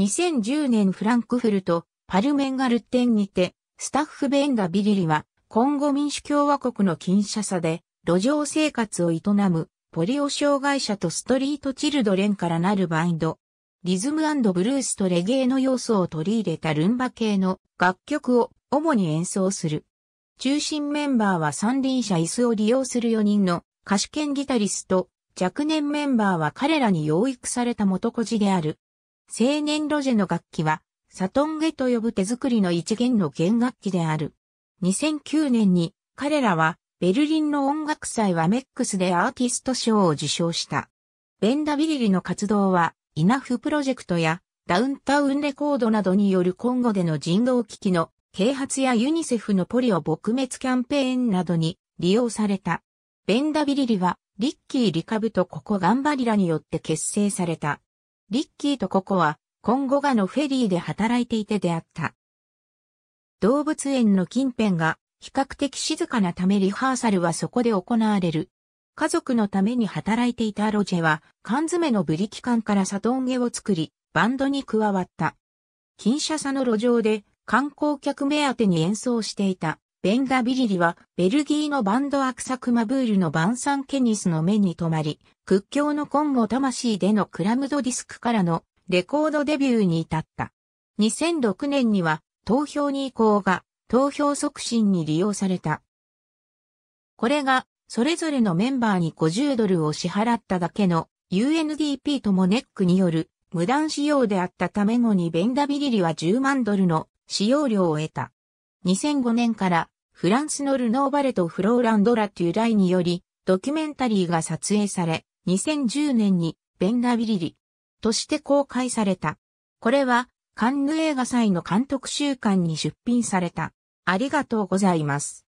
2010年フランクフルト、パルメンガルッテンにて、スタッフベンダ・ビリリは、今後民主共和国の近シさで、路上生活を営む、ポリオ障害者とストリートチルドレンからなるバインド。リズムブルースとレゲエの要素を取り入れたルンバ系の楽曲を主に演奏する。中心メンバーは三輪車椅子を利用する4人の歌手兼ギタリスト、若年メンバーは彼らに養育された元孤児である青年ロジェの楽器は、サトンゲと呼ぶ手作りの一弦の弦楽器である。2009年に彼らはベルリンの音楽祭はメックスでアーティスト賞を受賞した。ベンダビリリの活動はイナフプロジェクトやダウンタウンレコードなどによる今後での人道危機の啓発やユニセフのポリオ撲滅キャンペーンなどに利用された。ベンダビリリはリッキー・リカブとココ・ガンバリラによって結成された。リッキーとココは、今後がのフェリーで働いていて出会った。動物園の近辺が比較的静かなためリハーサルはそこで行われる。家族のために働いていたロジェは缶詰のブリキ缶から里トンゲを作り、バンドに加わった。近車差の路上で観光客目当てに演奏していた。ベンダビリリは、ベルギーのバンドアクサクマブールの晩餐ケニスの目に留まり、屈強の今後魂でのクラムドディスクからのレコードデビューに至った。2006年には、投票に移行が、投票促進に利用された。これが、それぞれのメンバーに50ドルを支払っただけの UNDP ともネックによる無断使用であったため後にベンダビリリは10万ドルの使用料を得た。2005年からフランスのルノーバレとフローランド・ラ・テュライによりドキュメンタリーが撮影され、2010年にベンダビリリとして公開された。これはカンヌ映画祭の監督週間に出品された。ありがとうございます。